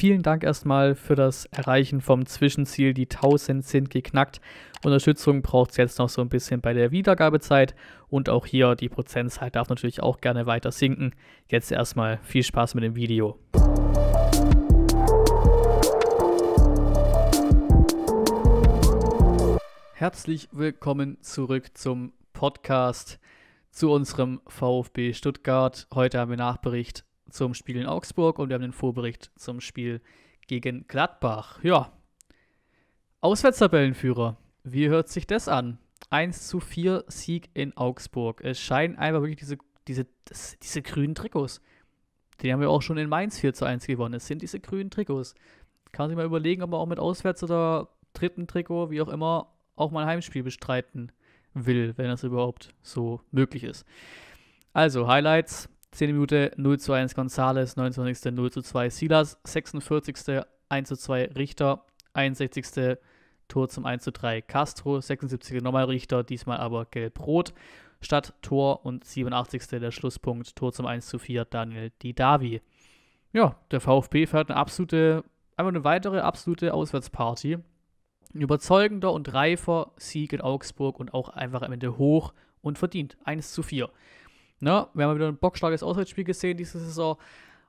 vielen Dank erstmal für das Erreichen vom Zwischenziel. Die 1000 sind geknackt. Unterstützung braucht es jetzt noch so ein bisschen bei der Wiedergabezeit. Und auch hier, die Prozentzahl darf natürlich auch gerne weiter sinken. Jetzt erstmal viel Spaß mit dem Video. Herzlich willkommen zurück zum Podcast zu unserem VfB Stuttgart. Heute haben wir Nachbericht zum Spiel in Augsburg und wir haben den Vorbericht zum Spiel gegen Gladbach. Ja, Auswärtstabellenführer. Wie hört sich das an? 1 zu 4 Sieg in Augsburg. Es scheinen einfach wirklich diese, diese, das, diese grünen Trikots. Den haben wir auch schon in Mainz 4 zu 1 gewonnen. Es sind diese grünen Trikots. Kann man sich mal überlegen, ob man auch mit Auswärts- oder dritten Trikot, wie auch immer, auch mal ein Heimspiel bestreiten will, wenn das überhaupt so möglich ist. Also, Highlights: 10. Minute 0 zu 1 Gonzales, 29. 0 zu 2 Silas, 46. 1 zu 2 Richter, 61. Tor zum 1 zu 3 Castro, 76. nochmal Richter, diesmal aber gelb-rot statt Tor und 87. der Schlusspunkt Tor zum 1 zu 4 Daniel Didavi. Ja, der VfB fährt eine absolute, einfach eine weitere absolute Auswärtsparty. Ein überzeugender und reifer Sieg in Augsburg und auch einfach am Ende hoch und verdient 1 zu 4. Ne? Wir haben wieder ein bockstarkes Auswärtsspiel gesehen diese Saison.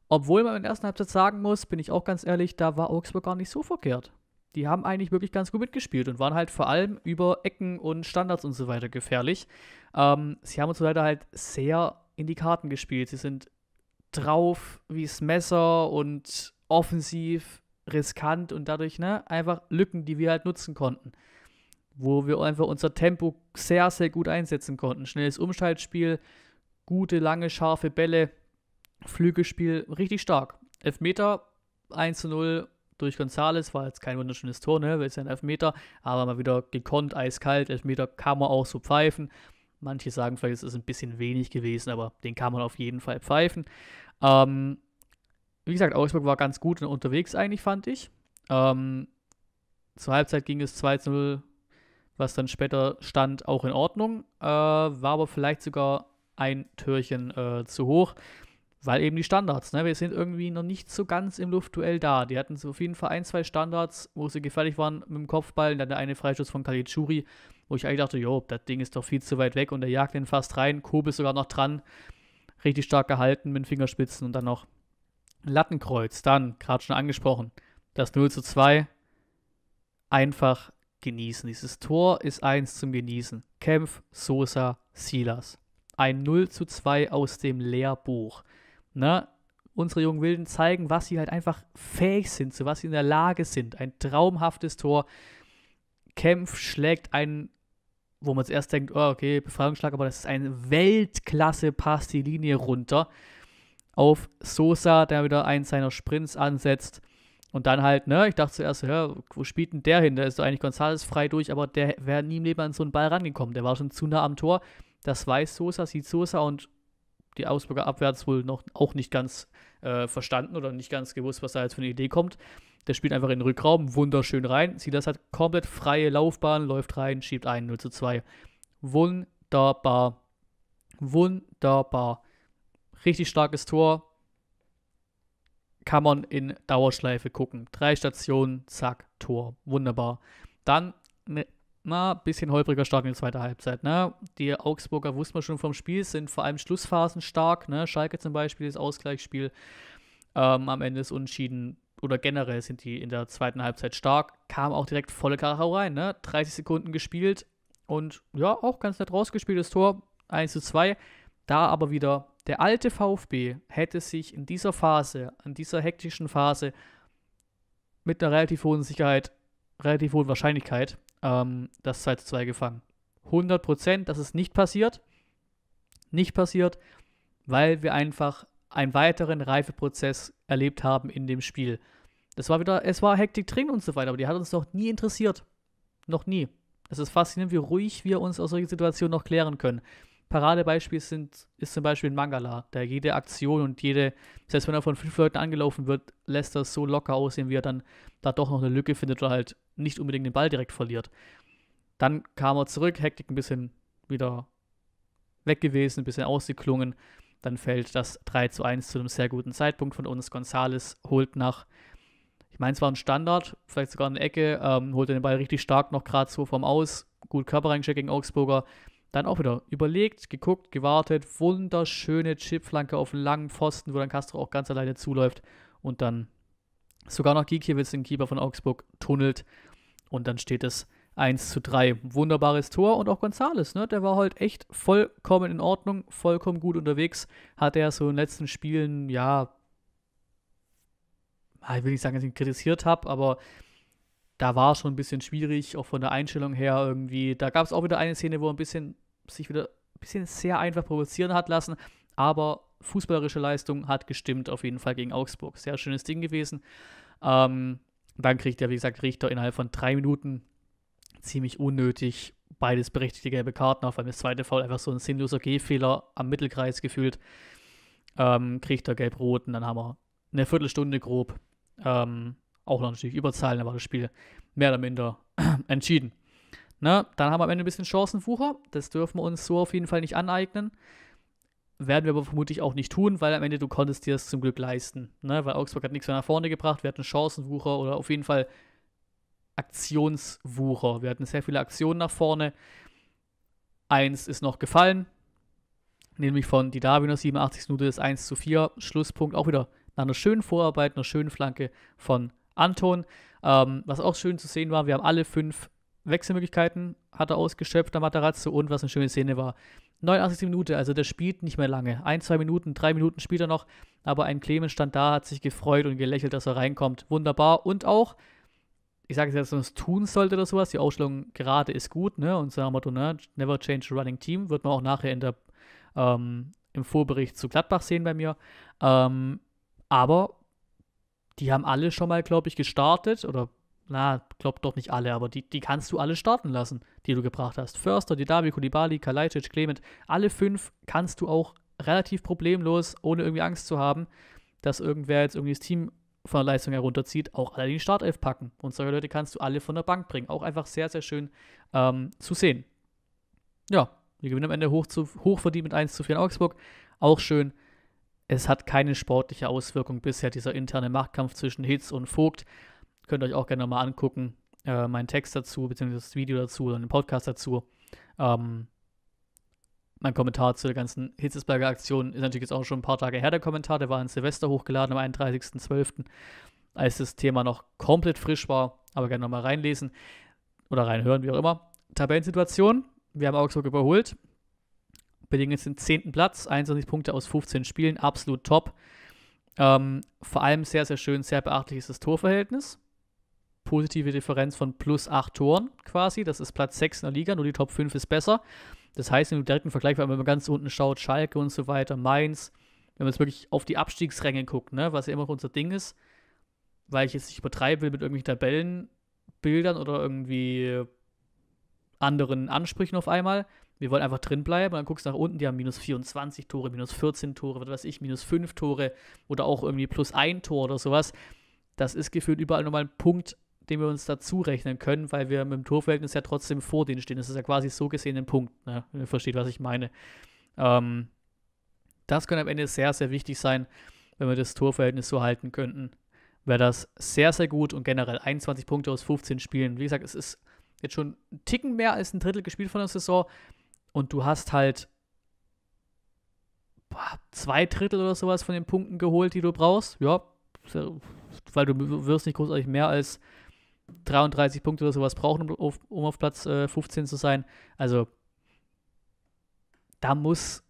Obwohl man im ersten Halbzeit sagen muss, bin ich auch ganz ehrlich, da war Augsburg gar nicht so verkehrt. Die haben eigentlich wirklich ganz gut mitgespielt und waren halt vor allem über Ecken und Standards und so weiter gefährlich. Ähm, sie haben uns leider halt sehr in die Karten gespielt. Sie sind drauf wie das Messer und offensiv riskant und dadurch ne, einfach Lücken, die wir halt nutzen konnten. Wo wir einfach unser Tempo sehr, sehr gut einsetzen konnten. Schnelles Umschaltspiel, gute, lange, scharfe Bälle, Flügelspiel, richtig stark. Elfmeter 1 zu 0 durch Gonzales, war jetzt kein wunderschönes Tor, ne? Weil es ja ein Elfmeter, aber mal wieder gekonnt, eiskalt. Elfmeter kann man auch so pfeifen. Manche sagen vielleicht, es ist ein bisschen wenig gewesen, aber den kann man auf jeden Fall pfeifen. Ähm, wie gesagt, Augsburg war ganz gut unterwegs eigentlich, fand ich. Ähm, zur Halbzeit ging es 2 zu 0, was dann später stand, auch in Ordnung. Äh, war aber vielleicht sogar ein Türchen äh, zu hoch, weil eben die Standards, ne? Wir sind irgendwie noch nicht so ganz im Luftduell da. Die hatten so auf jeden Fall ein, zwei Standards, wo sie gefährlich waren mit dem Kopfball und dann der eine Freistoß von Kalitschuri, wo ich eigentlich dachte, jo, das Ding ist doch viel zu weit weg und der jagt den fast rein. Kobe ist sogar noch dran. Richtig stark gehalten mit den Fingerspitzen und dann noch Lattenkreuz. Dann, gerade schon angesprochen, das 0 zu 2. Einfach genießen. Dieses Tor ist eins zum Genießen. Kempf, Sosa, Silas ein 0 zu 2 aus dem Lehrbuch. Ne? Unsere jungen Wilden zeigen, was sie halt einfach fähig sind, zu was sie in der Lage sind. Ein traumhaftes Tor. Kempf schlägt einen, wo man zuerst denkt, oh, okay, Befreiungsschlag, aber das ist ein Weltklasse-Pass die Linie runter auf Sosa, der wieder einen seiner Sprints ansetzt. Und dann halt, ne, ich dachte zuerst, ja, wo spielt denn der hin? Da ist doch eigentlich González frei durch, aber der wäre nie im Leben an so einen Ball rangekommen. Der war schon zu nah am Tor. Das weiß Sosa, sieht Sosa und die Augsburger abwärts wohl noch auch nicht ganz äh, verstanden oder nicht ganz gewusst, was da jetzt für eine Idee kommt. Der spielt einfach in den Rückraum, wunderschön rein. Sieht das hat komplett freie Laufbahn, läuft rein, schiebt ein 0 zu 2. Wunderbar. Wunderbar. Richtig starkes Tor. Kann man in Dauerschleife gucken. Drei Stationen, zack, Tor. Wunderbar. Dann eine mal ein bisschen holpriger Start in der zweiten Halbzeit. Ne? Die Augsburger wussten wir schon vom Spiel, sind vor allem Schlussphasen stark. Ne? Schalke zum Beispiel, das Ausgleichsspiel. Ähm, am Ende ist unentschieden. Oder generell sind die in der zweiten Halbzeit stark. Kam auch direkt volle Karau rein. Ne? 30 Sekunden gespielt. Und ja, auch ganz nett rausgespieltes Tor. 1 zu 2. Da aber wieder der alte VfB hätte sich in dieser Phase, in dieser hektischen Phase, mit einer relativ hohen Sicherheit, relativ hohen Wahrscheinlichkeit ähm, das 2 halt zu 2 gefangen. 100 Prozent, das ist nicht passiert. Nicht passiert, weil wir einfach einen weiteren Reifeprozess erlebt haben in dem Spiel. Das war wieder, es war Hektik drin und so weiter, aber die hat uns noch nie interessiert. Noch nie. Es ist faszinierend, wie ruhig wir uns aus solchen Situationen noch klären können. Paradebeispiel sind, ist zum Beispiel Mangala, der jede Aktion und jede, selbst wenn er von fünf Leuten angelaufen wird, lässt er so locker aussehen, wie er dann da doch noch eine Lücke findet oder halt nicht unbedingt den Ball direkt verliert. Dann kam er zurück, Hektik ein bisschen wieder weg gewesen, ein bisschen ausgeklungen. Dann fällt das 3 zu 1 zu einem sehr guten Zeitpunkt von uns. Gonzales holt nach, ich meine, es war ein Standard, vielleicht sogar eine Ecke, ähm, holte den Ball richtig stark noch gerade so vom Aus. Gut Körperreincheck gegen Augsburger, dann auch wieder überlegt, geguckt, gewartet. Wunderschöne Chipflanke auf einen langen Pfosten, wo dann Castro auch ganz alleine zuläuft. Und dann sogar noch Giekiewicz, den Keeper von Augsburg, tunnelt. Und dann steht es 1 zu 3. Wunderbares Tor. Und auch Gonzales, ne? der war halt echt vollkommen in Ordnung, vollkommen gut unterwegs. Hat er so in den letzten Spielen, ja, ah, ich will nicht sagen, dass ich ihn kritisiert habe, aber da war es schon ein bisschen schwierig, auch von der Einstellung her irgendwie. Da gab es auch wieder eine Szene, wo er ein bisschen sich wieder ein bisschen sehr einfach provozieren hat lassen, aber fußballerische Leistung hat gestimmt auf jeden Fall gegen Augsburg. Sehr schönes Ding gewesen. Ähm, dann kriegt er, wie gesagt, Richter innerhalb von drei Minuten ziemlich unnötig beides berechtigte gelbe Karten, auf allem das zweite Foul einfach so ein sinnloser Gehfehler am Mittelkreis gefühlt. Ähm, kriegt er gelb-rot und dann haben wir eine Viertelstunde grob, ähm, auch noch natürlich Überzahlen, da war das Spiel mehr oder minder entschieden. Ne? Dann haben wir am Ende ein bisschen Chancenwucher. Das dürfen wir uns so auf jeden Fall nicht aneignen. Werden wir aber vermutlich auch nicht tun, weil am Ende du konntest dir es zum Glück leisten. Ne? Weil Augsburg hat nichts mehr nach vorne gebracht. Wir hatten Chancenwucher oder auf jeden Fall Aktionswucher. Wir hatten sehr viele Aktionen nach vorne. Eins ist noch gefallen, nämlich von Didavi in der 87. Minute ist 1 zu 4. Schlusspunkt auch wieder nach einer schönen Vorarbeit, einer schönen Flanke von Anton. Ähm, was auch schön zu sehen war, wir haben alle fünf Wechselmöglichkeiten hat er ausgeschöpft der Matarazzo, und was eine schöne Szene war. 89. Minute, also der spielt nicht mehr lange. Ein, zwei Minuten, drei Minuten spielt er noch, aber ein Clemens stand da, hat sich gefreut und gelächelt, dass er reinkommt. Wunderbar. Und auch, ich sage es jetzt, dass man es tun sollte oder sowas. Die Ausstellung gerade ist gut, ne? Und sagen wir, ne? never change a running team, wird man auch nachher in der, ähm, im Vorbericht zu Gladbach sehen bei mir. Ähm, aber die haben alle schon mal, glaube ich, gestartet oder na, glaubt doch nicht alle, aber die, die kannst du alle starten lassen, die du gebracht hast. Förster, Didavi, Kulibali, Kalajic, Clement, alle fünf kannst du auch relativ problemlos, ohne irgendwie Angst zu haben, dass irgendwer jetzt irgendwie das Team von der Leistung herunterzieht, auch alle in die Startelf packen. Und solche Leute kannst du alle von der Bank bringen. Auch einfach sehr, sehr schön ähm, zu sehen. Ja, wir gewinnen am Ende hoch, zu, hoch mit 1 zu 4 in Augsburg. Auch schön. Es hat keine sportliche Auswirkung bisher, dieser interne Machtkampf zwischen Hitz und Vogt. Könnt ihr euch auch gerne mal angucken. Äh, meinen Text dazu, beziehungsweise das Video dazu oder den Podcast dazu. Ähm, mein Kommentar zu der ganzen Hitzesberger Aktion ist natürlich jetzt auch schon ein paar Tage her, der Kommentar. Der war in Silvester hochgeladen am 31.12., als das Thema noch komplett frisch war. Aber gerne nochmal reinlesen oder reinhören, wie auch immer. Tabellensituation. Wir haben Augsburg überholt. Belegen jetzt den 10. Platz, 21 Punkte aus 15 Spielen, absolut top. Ähm, vor allem sehr, sehr schön, sehr beachtlich ist das Torverhältnis positive Differenz von plus 8 Toren quasi. Das ist Platz 6 in der Liga, nur die Top 5 ist besser. Das heißt, im direkten Vergleich, wenn man ganz unten schaut, Schalke und so weiter, Mainz, wenn man jetzt wirklich auf die Abstiegsränge guckt, ne, was ja immer noch unser Ding ist, weil ich jetzt nicht übertreiben will mit irgendwelchen Tabellenbildern oder irgendwie anderen Ansprüchen auf einmal. Wir wollen einfach drin bleiben. Dann guckst du nach unten, die haben minus 24 Tore, minus 14 Tore, was weiß ich, minus 5 Tore oder auch irgendwie plus ein Tor oder sowas. Das ist gefühlt überall nochmal ein Punkt den wir uns dazu rechnen können, weil wir mit dem Torverhältnis ja trotzdem vor denen stehen. Das ist ja quasi so gesehen ein Punkt, ne? wenn ihr versteht, was ich meine. Ähm, das könnte am Ende sehr, sehr wichtig sein, wenn wir das Torverhältnis so halten könnten. Wäre das sehr, sehr gut und generell 21 Punkte aus 15 Spielen. Wie gesagt, es ist jetzt schon ein Ticken mehr als ein Drittel gespielt von der Saison und du hast halt zwei Drittel oder sowas von den Punkten geholt, die du brauchst. Ja, weil du wirst nicht großartig mehr als 33 Punkte oder sowas brauchen, um auf, Platz äh, 15 zu sein. Also da muss,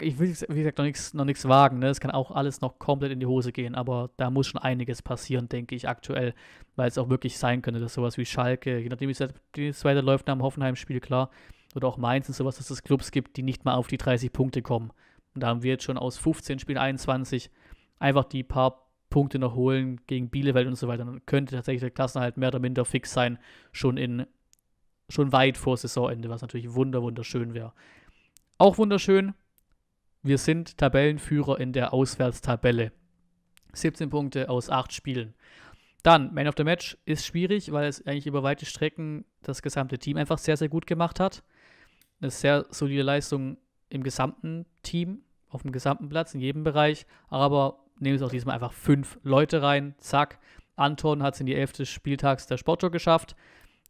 ich will wie gesagt noch nichts noch nix wagen. Ne? Es kann auch alles noch komplett in die Hose gehen, aber da muss schon einiges passieren, denke ich, aktuell, weil es auch wirklich sein könnte, dass sowas wie Schalke, je nachdem, wie es weiterläuft nach dem Hoffenheim-Spiel, klar, oder auch Mainz und sowas, dass es Clubs gibt, die nicht mal auf die 30 Punkte kommen. Und da haben wir jetzt schon aus 15 Spielen 21 einfach die paar Punkte noch holen gegen Bielefeld und so weiter, dann könnte tatsächlich der Klassenerhalt mehr oder minder fix sein, schon in schon weit vor Saisonende, was natürlich wunder wunderschön wäre. Auch wunderschön, wir sind Tabellenführer in der Auswärtstabelle. 17 Punkte aus 8 Spielen. Dann, Man of the Match ist schwierig, weil es eigentlich über weite Strecken das gesamte Team einfach sehr, sehr gut gemacht hat. Eine sehr solide Leistung im gesamten Team, auf dem gesamten Platz, in jedem Bereich. Aber nehmen es auch diesmal einfach fünf Leute rein. Zack. Anton hat es in die Elf des Spieltags der Sportshow geschafft.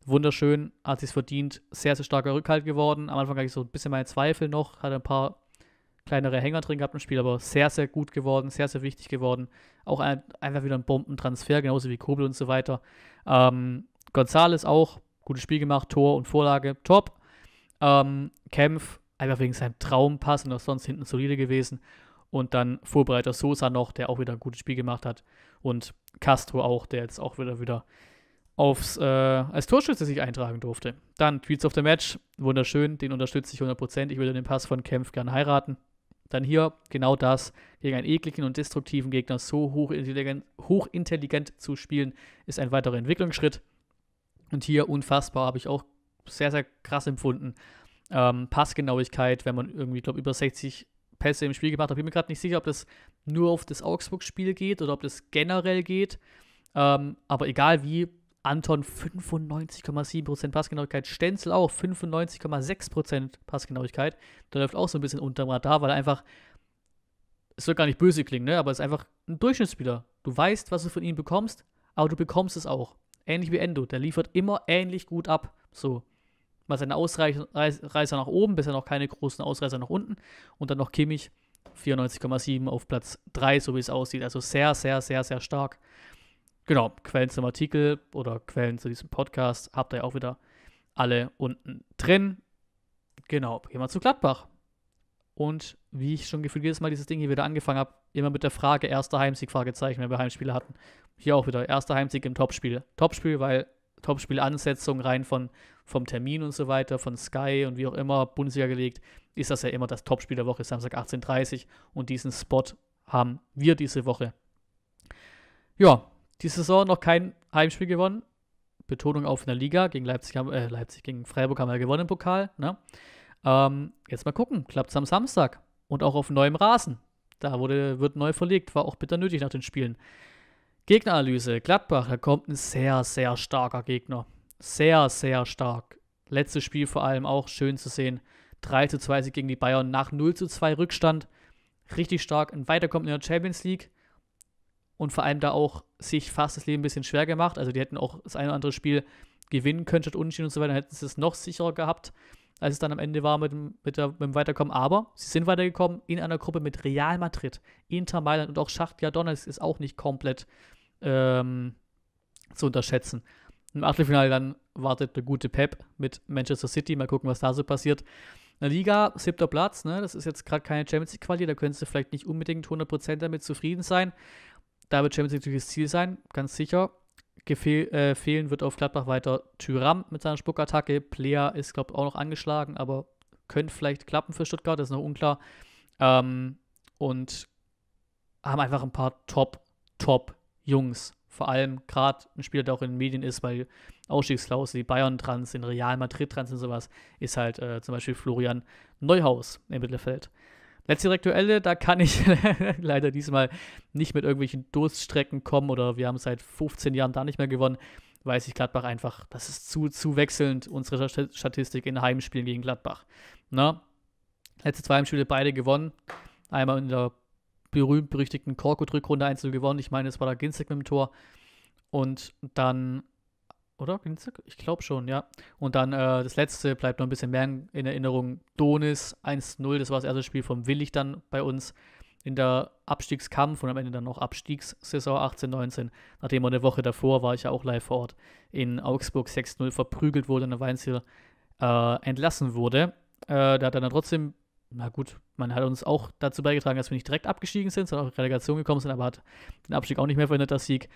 Wunderschön, hat sich verdient. Sehr, sehr starker Rückhalt geworden. Am Anfang hatte ich so ein bisschen meine Zweifel noch, hatte ein paar kleinere Hänger drin gehabt im Spiel, aber sehr, sehr gut geworden, sehr, sehr wichtig geworden. Auch ein, einfach wieder ein Bombentransfer, genauso wie Kobel und so weiter. Ähm, Gonzales auch, gutes Spiel gemacht, Tor und Vorlage, top. Ähm, Kempf, einfach wegen seinem Traumpass und auch sonst hinten solide gewesen. Und dann Vorbereiter Sosa noch, der auch wieder ein gutes Spiel gemacht hat. Und Castro auch, der jetzt auch wieder wieder aufs, äh, als Torschütze sich eintragen durfte. Dann Tweets of the Match, wunderschön, den unterstütze ich 100%. Ich würde den Pass von Kempf gern heiraten. Dann hier genau das, gegen einen ekligen und destruktiven Gegner so hochintelligent, hochintelligent zu spielen, ist ein weiterer Entwicklungsschritt. Und hier unfassbar, habe ich auch sehr, sehr krass empfunden. Ähm, Passgenauigkeit, wenn man irgendwie, glaube über 60 Pässe im Spiel gemacht, ich bin mir gerade nicht sicher, ob das nur auf das Augsburg-Spiel geht oder ob das generell geht. Ähm, aber egal wie, Anton 95,7% Passgenauigkeit, Stenzel auch 95,6% Passgenauigkeit. Der läuft auch so ein bisschen unterm Radar, weil er einfach, es soll gar nicht böse klingen, ne? aber es ist einfach ein Durchschnittsspieler. Du weißt, was du von ihm bekommst, aber du bekommst es auch. Ähnlich wie Endo, der liefert immer ähnlich gut ab. So mal seine Ausreißer nach oben, bisher noch keine großen Ausreißer nach unten. Und dann noch Kimmich, 94,7 auf Platz 3, so wie es aussieht. Also sehr, sehr, sehr, sehr stark. Genau, Quellen zum Artikel oder Quellen zu diesem Podcast habt ihr auch wieder alle unten drin. Genau, gehen wir zu Gladbach. Und wie ich schon gefühlt jedes Mal dieses Ding hier wieder angefangen habe, immer mit der Frage, erster Heimsieg, Fragezeichen, wenn wir Heimspiele hatten. Hier auch wieder, erster Heimsieg im Topspiel. Topspiel, weil Topspielansetzung rein von vom Termin und so weiter, von Sky und wie auch immer, Bundesliga gelegt, ist das ja immer das Topspiel der Woche, Samstag 18.30 Uhr. Und diesen Spot haben wir diese Woche. Ja, die Saison noch kein Heimspiel gewonnen. Betonung auf in der Liga. Gegen Leipzig, haben, äh, Leipzig gegen Freiburg haben wir gewonnen im Pokal. Ne? Ähm, jetzt mal gucken, klappt es am Samstag. Und auch auf neuem Rasen. Da wurde, wird neu verlegt, war auch bitter nötig nach den Spielen. Gegneranalyse, Gladbach, da kommt ein sehr, sehr starker Gegner sehr, sehr stark. Letztes Spiel vor allem auch schön zu sehen. 3 zu 2 gegen die Bayern nach 0 zu 2 Rückstand. Richtig stark und weiterkommt in der Champions League. Und vor allem da auch sich fast das Leben ein bisschen schwer gemacht. Also die hätten auch das eine oder andere Spiel gewinnen können statt Unentschieden und so weiter. Dann hätten sie es noch sicherer gehabt, als es dann am Ende war mit dem, mit, der, mit dem Weiterkommen. Aber sie sind weitergekommen in einer Gruppe mit Real Madrid, Inter Mailand und auch Schachtja Donetsk ist auch nicht komplett ähm, zu unterschätzen. Im Achtelfinale dann wartet der gute Pep mit Manchester City. Mal gucken, was da so passiert. In der Liga, siebter Platz, ne? das ist jetzt gerade keine Champions League Quali, da könntest du vielleicht nicht unbedingt 100% damit zufrieden sein. Da wird Champions League natürlich das Ziel sein, ganz sicher. Gefehl, äh, fehlen wird auf Gladbach weiter Tyram mit seiner Spuckattacke. Player ist, glaube ich, auch noch angeschlagen, aber könnte vielleicht klappen für Stuttgart, das ist noch unklar. Ähm, und haben einfach ein paar Top, Top Jungs vor allem gerade ein Spieler, der auch in den Medien ist, weil Ausstiegsklausel, die Bayern trans, den Real Madrid trans und sowas, ist halt äh, zum Beispiel Florian Neuhaus im Mittelfeld. Letzte Rektuelle, da kann ich leider diesmal nicht mit irgendwelchen Durststrecken kommen oder wir haben seit 15 Jahren da nicht mehr gewonnen. Weiß ich Gladbach einfach, das ist zu, zu wechselnd, unsere Statistik in Heimspielen gegen Gladbach. Na? Letzte zwei Heimspiele beide gewonnen. Einmal in der berühmt-berüchtigten Korkut-Rückrunde 1 gewonnen. Ich meine, es war da Ginzek mit dem Tor. Und dann, oder Ginzek? Ich glaube schon, ja. Und dann äh, das letzte bleibt noch ein bisschen mehr in Erinnerung. Donis 1-0, das war das erste Spiel von Willig dann bei uns in der Abstiegskampf und am Ende dann auch Abstiegssaison 18, 19, nachdem er eine Woche davor, war ich ja auch live vor Ort, in Augsburg 6-0 verprügelt wurde und der Weinziel äh, entlassen wurde. Äh, da hat er dann trotzdem na gut, man hat uns auch dazu beigetragen, dass wir nicht direkt abgestiegen sind, sondern auch in Relegation gekommen sind, aber hat den Abstieg auch nicht mehr verhindert, das Sieg.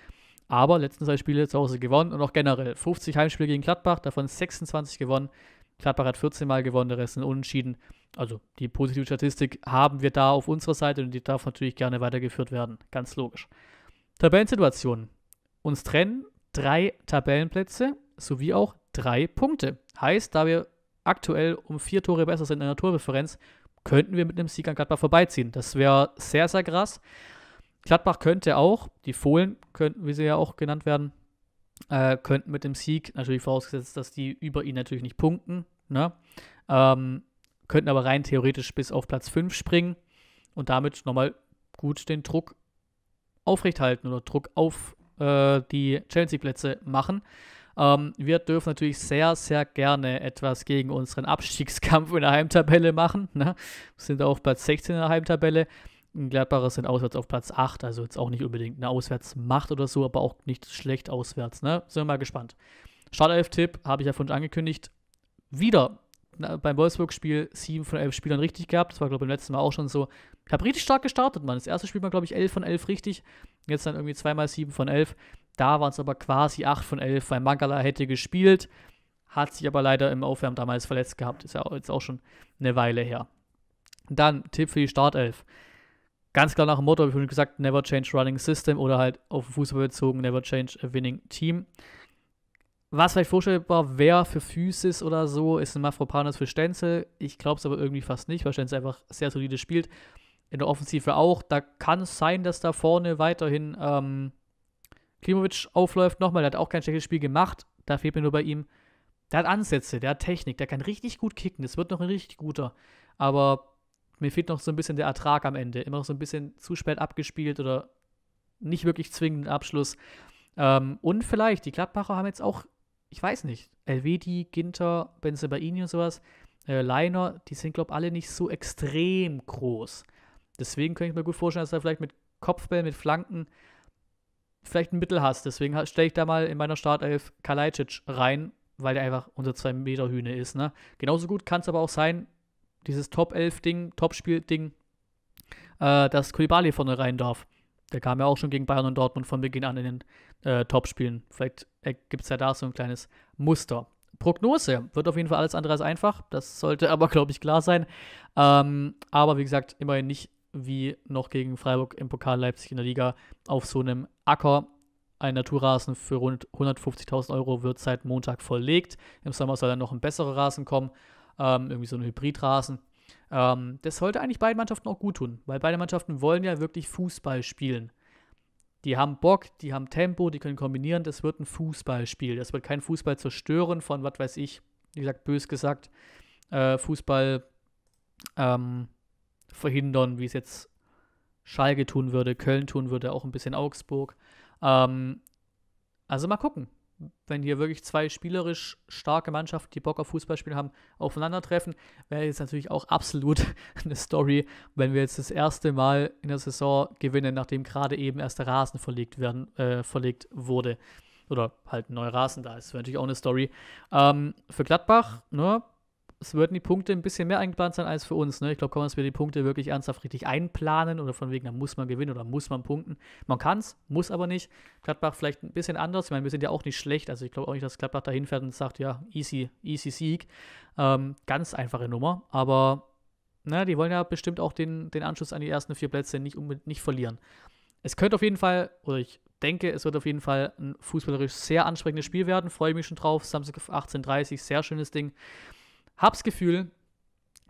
Aber letzten zwei Spiele zu Hause gewonnen und auch generell 50 Heimspiele gegen Gladbach, davon 26 gewonnen. Gladbach hat 14 Mal gewonnen, der Rest sind unentschieden. Also die positive Statistik haben wir da auf unserer Seite und die darf natürlich gerne weitergeführt werden. Ganz logisch. Tabellensituation. Uns trennen drei Tabellenplätze sowie auch drei Punkte. Heißt, da wir aktuell um vier Tore besser sind in der Tordifferenz, könnten wir mit einem Sieg an Gladbach vorbeiziehen. Das wäre sehr, sehr krass. Gladbach könnte auch, die Fohlen könnten, wie sie ja auch genannt werden, äh, könnten mit dem Sieg, natürlich vorausgesetzt, dass die über ihn natürlich nicht punkten, ne? Ähm, könnten aber rein theoretisch bis auf Platz 5 springen und damit nochmal gut den Druck aufrechthalten oder Druck auf äh, die Chelsea-Plätze machen. Ähm, wir dürfen natürlich sehr, sehr gerne etwas gegen unseren Abstiegskampf in der Heimtabelle machen. Ne? Sind auf Platz 16 in der Heimtabelle. Gladbacher sind auswärts auf Platz 8, also jetzt auch nicht unbedingt eine Auswärtsmacht oder so, aber auch nicht schlecht auswärts. Ne? Sind wir mal gespannt. Startelf-Tipp habe ich ja vorhin angekündigt. Wieder beim Wolfsburg-Spiel 7 von 11 Spielern richtig gehabt. Das war, glaube ich, beim letzten Mal auch schon so. Ich habe richtig stark gestartet, Mann. Das erste Spiel war, glaube ich, 11 von 11 richtig. Jetzt dann irgendwie zweimal 7 von 11. Da waren es aber quasi 8 von 11, weil Mangala hätte gespielt, hat sich aber leider im Aufwärmen damals verletzt gehabt. Ist ja jetzt auch schon eine Weile her. Dann Tipp für die Startelf. Ganz klar nach dem Motto, habe ich schon gesagt, never change running system oder halt auf den Fußball bezogen, never change a winning team. Was vielleicht vorstellbar wäre für Physis oder so, ist ein Mafropanus für Stenzel. Ich glaube es aber irgendwie fast nicht, weil Stenzel einfach sehr solide spielt. In der Offensive auch. Da kann es sein, dass da vorne weiterhin ähm, Klimovic aufläuft nochmal, der hat auch kein schlechtes Spiel gemacht. Da fehlt mir nur bei ihm. Der hat Ansätze, der hat Technik, der kann richtig gut kicken. Das wird noch ein richtig guter. Aber mir fehlt noch so ein bisschen der Ertrag am Ende. Immer noch so ein bisschen zu spät abgespielt oder nicht wirklich zwingenden Abschluss. Ähm, und vielleicht, die Gladbacher haben jetzt auch, ich weiß nicht, Elvedi, Ginter, Benzebaini und sowas, äh, Leiner, die sind, glaube ich, alle nicht so extrem groß. Deswegen könnte ich mir gut vorstellen, dass er vielleicht mit Kopfbällen, mit Flanken vielleicht ein Mittel hast. Deswegen stelle ich da mal in meiner Startelf Kalajdzic rein, weil der einfach unter 2 Meter Hühne ist. Ne? Genauso gut kann es aber auch sein, dieses top elf ding Top-Spiel-Ding, äh, dass Kulibali vorne rein darf. Der kam ja auch schon gegen Bayern und Dortmund von Beginn an in den äh, Top-Spielen. Vielleicht gibt es ja da so ein kleines Muster. Prognose wird auf jeden Fall alles andere als einfach. Das sollte aber, glaube ich, klar sein. Ähm, aber wie gesagt, immerhin nicht wie noch gegen Freiburg im Pokal Leipzig in der Liga auf so einem Acker. Ein Naturrasen für rund 150.000 Euro wird seit Montag verlegt. Im Sommer soll dann noch ein besserer Rasen kommen, ähm, irgendwie so ein Hybridrasen. Ähm, das sollte eigentlich beiden Mannschaften auch gut tun, weil beide Mannschaften wollen ja wirklich Fußball spielen. Die haben Bock, die haben Tempo, die können kombinieren. Das wird ein Fußballspiel. Das wird kein Fußball zerstören von, was weiß ich, wie gesagt, bös gesagt, äh, Fußball, ähm, verhindern, wie es jetzt Schalke tun würde, Köln tun würde, auch ein bisschen Augsburg. Ähm, also mal gucken. Wenn hier wirklich zwei spielerisch starke Mannschaften, die Bock auf Fußballspielen haben, aufeinandertreffen, wäre jetzt natürlich auch absolut eine Story, wenn wir jetzt das erste Mal in der Saison gewinnen, nachdem gerade eben erst der Rasen verlegt, werden, äh, verlegt wurde. Oder halt ein neuer Rasen da ist. Wäre natürlich auch eine Story. Ähm, für Gladbach, ne, es würden die Punkte ein bisschen mehr eingeplant sein als für uns. Ne? Ich glaube, kann Commons wir die Punkte wirklich ernsthaft richtig einplanen oder von wegen, da muss man gewinnen oder muss man punkten. Man kann es, muss aber nicht. Gladbach vielleicht ein bisschen anders. Ich meine, wir sind ja auch nicht schlecht. Also ich glaube auch nicht, dass Gladbach da hinfährt und sagt, ja, easy, easy Sieg. Ähm, ganz einfache Nummer, aber na, ne, die wollen ja bestimmt auch den, den Anschluss an die ersten vier Plätze nicht, nicht verlieren. Es könnte auf jeden Fall, oder ich denke, es wird auf jeden Fall ein fußballerisch sehr ansprechendes Spiel werden. Freue mich schon drauf. Samstag 18.30 Uhr, sehr schönes Ding. Hab's Gefühl,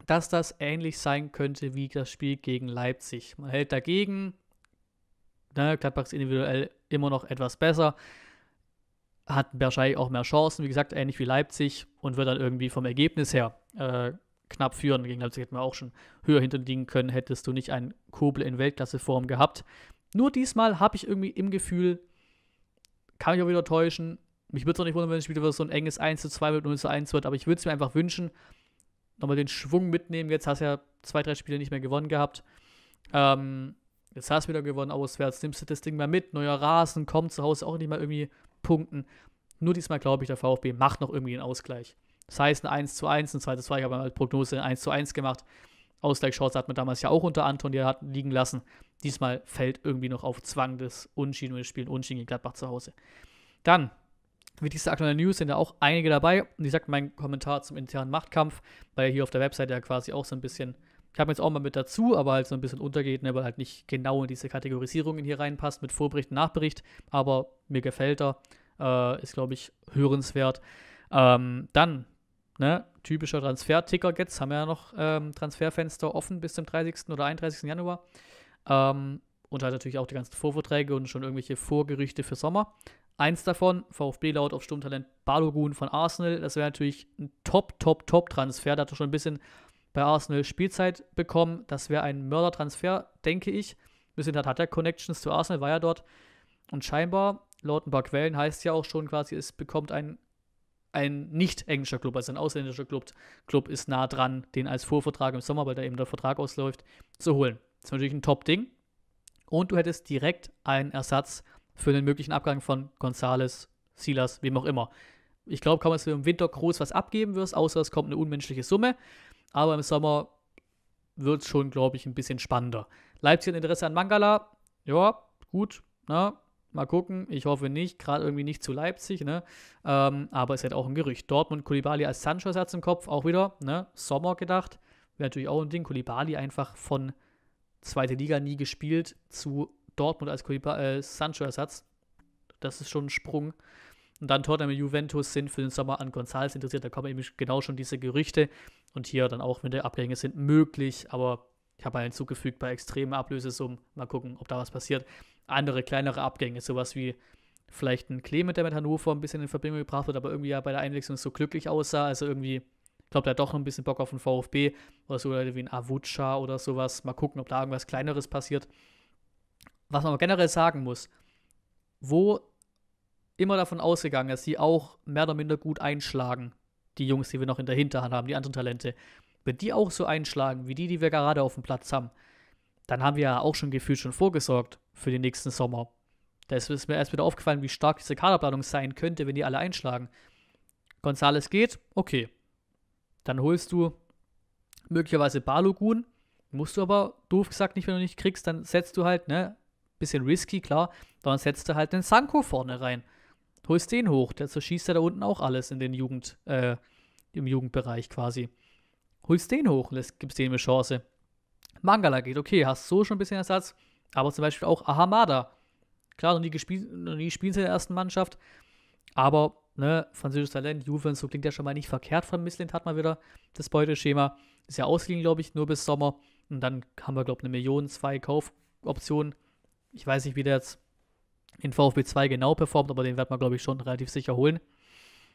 dass das ähnlich sein könnte wie das Spiel gegen Leipzig. Man hält dagegen. Ne, Gladbach ist individuell immer noch etwas besser. Hat wahrscheinlich auch mehr Chancen, wie gesagt, ähnlich wie Leipzig und wird dann irgendwie vom Ergebnis her äh, knapp führen. Gegen Leipzig hätten wir auch schon höher hinterliegen können, hättest du nicht einen Kobel in Weltklasseform gehabt. Nur diesmal habe ich irgendwie im Gefühl, kann ich auch wieder täuschen, mich würde es auch nicht wundern, wenn das Spiel wieder so ein enges 1 zu 2 mit 0 zu 1 wird, aber ich würde es mir einfach wünschen, nochmal den Schwung mitnehmen. Jetzt hast du ja zwei, drei Spiele nicht mehr gewonnen gehabt. Ähm, jetzt hast du wieder gewonnen auswärts. Nimmst du das Ding mal mit? Neuer Rasen, komm zu Hause auch nicht mal irgendwie punkten. Nur diesmal glaube ich, der VfB macht noch irgendwie einen Ausgleich. Das heißt, ein 1 zu 1, ein 2 zu 2, ich habe mal Prognose ein 1 zu 1 gemacht. Ausgleichschance hat man damals ja auch unter Anton, die hat liegen lassen. Diesmal fällt irgendwie noch auf Zwang des Unschieden und wir spielen Unschieden gegen Gladbach zu Hause. Dann wie diese aktuelle News sind da auch einige dabei. Und ich sage mein Kommentar zum internen Machtkampf, weil hier auf der Webseite ja quasi auch so ein bisschen, ich habe jetzt auch mal mit dazu, aber halt so ein bisschen untergeht, ne, weil halt nicht genau in diese Kategorisierungen hier reinpasst mit Vorbericht und Nachbericht. Aber mir gefällt er, äh, ist glaube ich hörenswert. Ähm, dann, ne, typischer Transfer-Ticker jetzt, haben wir ja noch ähm, Transferfenster offen bis zum 30. oder 31. Januar. Ähm, und halt natürlich auch die ganzen Vorverträge und schon irgendwelche Vorgerüchte für Sommer. Eins davon, VfB laut auf Sturmtalent Balogun von Arsenal. Das wäre natürlich ein Top, Top, Top-Transfer. Da hat er schon ein bisschen bei Arsenal Spielzeit bekommen. Das wäre ein Mördertransfer, denke ich. Bisschen hat, hat er Connections zu Arsenal, war ja dort. Und scheinbar, laut ein paar Quellen, heißt ja auch schon quasi, es bekommt ein, ein nicht englischer Club, also ein ausländischer Club, Club ist nah dran, den als Vorvertrag im Sommer, weil da eben der Vertrag ausläuft, zu holen. Das ist natürlich ein Top-Ding. Und du hättest direkt einen Ersatz für den möglichen Abgang von Gonzales, Silas, wem auch immer. Ich glaube kaum, dass du im Winter groß was abgeben wirst, außer es kommt eine unmenschliche Summe. Aber im Sommer wird es schon, glaube ich, ein bisschen spannender. Leipzig hat Interesse an Mangala. Ja, gut. Na, mal gucken. Ich hoffe nicht. Gerade irgendwie nicht zu Leipzig. Ne? Ähm, aber es ist halt auch ein Gerücht. Dortmund, Kulibali als Sancho-Ersatz im Kopf. Auch wieder. Ne? Sommer gedacht. Wäre natürlich auch ein Ding. Kulibali einfach von zweite Liga nie gespielt zu Dortmund als äh, Sancho-Ersatz. Das ist schon ein Sprung. Und dann Tottenham Juventus sind für den Sommer an Gonzales interessiert. Da kommen eben genau schon diese Gerüchte. Und hier dann auch, wenn die Abgänge sind, möglich. Aber ich habe zugefügt bei extremen Ablösesummen. Mal gucken, ob da was passiert. Andere kleinere Abgänge, sowas wie vielleicht ein Clement, der mit Hannover ein bisschen in Verbindung gebracht wird, aber irgendwie ja bei der Einwechslung so glücklich aussah. Also irgendwie, ich glaube, der hat doch noch ein bisschen Bock auf den VfB oder so Leute wie ein Avucha oder sowas. Mal gucken, ob da irgendwas Kleineres passiert was man generell sagen muss, wo immer davon ausgegangen ist, sie auch mehr oder minder gut einschlagen, die Jungs, die wir noch in der Hinterhand haben, die anderen Talente, wenn die auch so einschlagen, wie die, die wir gerade auf dem Platz haben, dann haben wir ja auch schon gefühlt schon vorgesorgt für den nächsten Sommer. Da ist mir erst wieder aufgefallen, wie stark diese Kaderplanung sein könnte, wenn die alle einschlagen. Gonzales geht, okay. Dann holst du möglicherweise Balogun, musst du aber doof gesagt nicht, wenn du nicht kriegst, dann setzt du halt, ne, bisschen risky, klar. Dann setzt du halt den Sanko vorne rein. Holst den hoch, der zerschießt ja da unten auch alles in den Jugend, äh, im Jugendbereich quasi. Holst den hoch, lässt, gibst dem eine Chance. Mangala geht, okay, hast so schon ein bisschen Ersatz, aber zum Beispiel auch Ahamada. Klar, noch nie gespielt, noch nie spielen sie in der ersten Mannschaft, aber ne, französisches Talent, Juve und so klingt ja schon mal nicht verkehrt von Misslind, hat man wieder das Beuteschema. Ist ja ausgeliehen, glaube ich, nur bis Sommer. Und dann haben wir, glaube ich, eine Million, zwei Kaufoptionen ich weiß nicht, wie der jetzt in VfB 2 genau performt, aber den wird man, glaube ich, schon relativ sicher holen.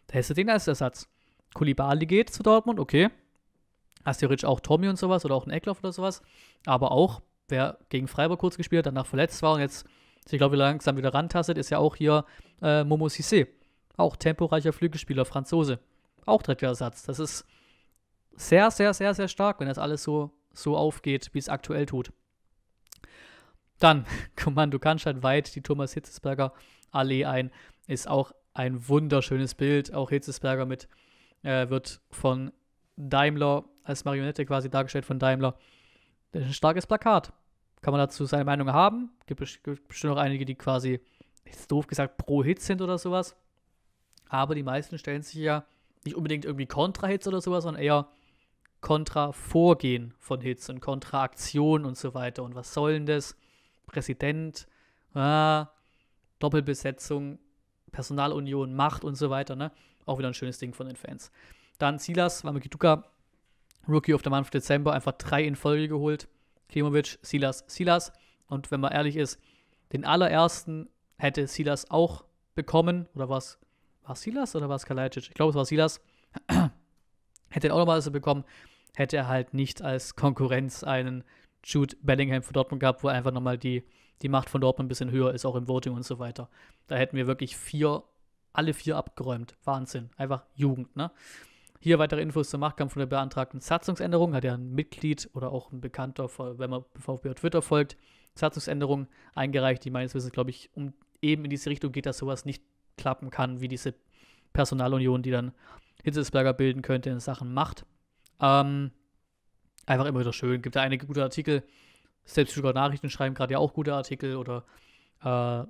Da hättest du den als Ersatz. Kulibali geht zu Dortmund, okay. Hast theoretisch auch Tommy und sowas oder auch einen Eckloff oder sowas. Aber auch, wer gegen Freiburg kurz gespielt, danach verletzt war und jetzt sich, glaube ich, langsam wieder rantastet, ist ja auch hier äh, Momo Sissé. Auch temporeicher Flügelspieler, Franzose. Auch dritter Ersatz. Das ist sehr, sehr, sehr, sehr stark, wenn das alles so, so aufgeht, wie es aktuell tut. Dann Kommando Kannstadt weit die Thomas Hitzesberger Allee ein. Ist auch ein wunderschönes Bild. Auch Hitzesberger mit äh, wird von Daimler als Marionette quasi dargestellt von Daimler. Das ist ein starkes Plakat. Kann man dazu seine Meinung haben? Gibt bestimmt noch einige, die quasi, jetzt doof gesagt, pro Hit sind oder sowas. Aber die meisten stellen sich ja nicht unbedingt irgendwie Kontra-Hits oder sowas, sondern eher Kontra-Vorgehen von Hits und Kontra-Aktionen und so weiter. Und was soll denn das? Präsident, ah, Doppelbesetzung, Personalunion, Macht und so weiter. Ne? Auch wieder ein schönes Ding von den Fans. Dann Silas, Wamekituka, Rookie of the Month Dezember, einfach drei in Folge geholt. Klimovic, Silas, Silas. Und wenn man ehrlich ist, den allerersten hätte Silas auch bekommen. Oder war es Silas oder war es Kalajic? Ich glaube, es war Silas. hätte er auch nochmal also bekommen, hätte er halt nicht als Konkurrenz einen Jude Bellingham für Dortmund gehabt, wo einfach nochmal die, die Macht von Dortmund ein bisschen höher ist, auch im Voting und so weiter. Da hätten wir wirklich vier, alle vier abgeräumt. Wahnsinn. Einfach Jugend, ne? Hier weitere Infos zum Machtkampf von der beantragten Satzungsänderung. Hat ja ein Mitglied oder auch ein Bekannter, wenn man VfB auf Twitter folgt, Satzungsänderung eingereicht, die meines Wissens, glaube ich, um, eben in diese Richtung geht, dass sowas nicht klappen kann, wie diese Personalunion, die dann Hitzelsberger bilden könnte in Sachen Macht. Ähm, einfach immer wieder schön. Gibt da einige gute Artikel. Selbst Stuttgart Nachrichten schreiben gerade ja auch gute Artikel oder äh,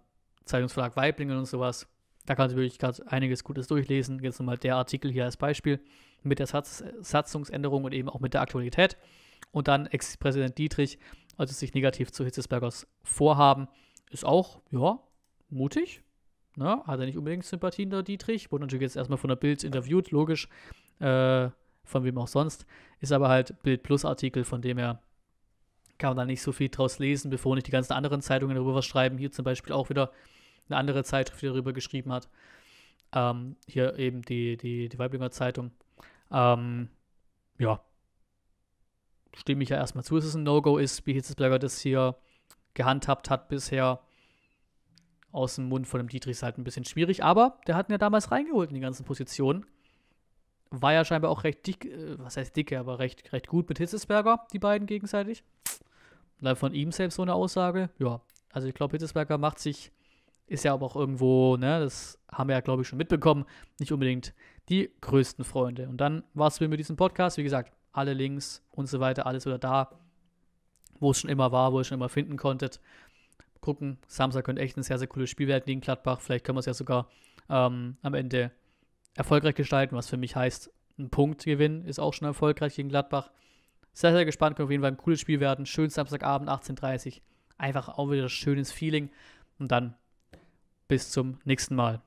Zeitungsverlag Weiblingen und sowas. Da kannst du wirklich gerade einiges Gutes durchlesen. Jetzt nochmal der Artikel hier als Beispiel mit der Satz Satzungsänderung und eben auch mit der Aktualität. Und dann Ex-Präsident Dietrich also sich negativ zu Hitzesbergers Vorhaben. Ist auch, ja, mutig. Ne? Hat er nicht unbedingt Sympathien, der Dietrich. Wurde natürlich jetzt erstmal von der Bild interviewt, logisch. Äh, von wem auch sonst. Ist aber halt Bild Plus Artikel, von dem her kann man da nicht so viel draus lesen, bevor nicht die ganzen anderen Zeitungen darüber was schreiben. Hier zum Beispiel auch wieder eine andere Zeitschrift, die darüber geschrieben hat. Ähm, hier eben die, die, die Weiblinger Zeitung. Ähm, ja, stimme ich ja erstmal zu, dass es ein No-Go ist, wie Hitzesberger das hier gehandhabt hat bisher. Aus dem Mund von dem ist halt ein bisschen schwierig, aber der hat ihn ja damals reingeholt in die ganzen Positionen war ja scheinbar auch recht dick, äh, was heißt dicke, aber recht, recht gut mit Hitzesberger, die beiden gegenseitig. Leider von ihm selbst so eine Aussage. Ja, also ich glaube, Hitzesberger macht sich, ist ja aber auch irgendwo, ne, das haben wir ja, glaube ich, schon mitbekommen, nicht unbedingt die größten Freunde. Und dann war es mit diesem Podcast, wie gesagt, alle Links und so weiter, alles wieder da, wo es schon immer war, wo ihr schon immer finden konntet. Gucken, Samstag könnte echt ein sehr, sehr cooles Spiel werden gegen Gladbach. Vielleicht können wir es ja sogar ähm, am Ende erfolgreich gestalten, was für mich heißt, ein Punkt gewinnen ist auch schon erfolgreich gegen Gladbach. Sehr, sehr gespannt, kann auf jeden Fall ein cooles Spiel werden. Schönen Samstagabend, 18.30 Uhr. Einfach auch wieder schönes Feeling. Und dann bis zum nächsten Mal.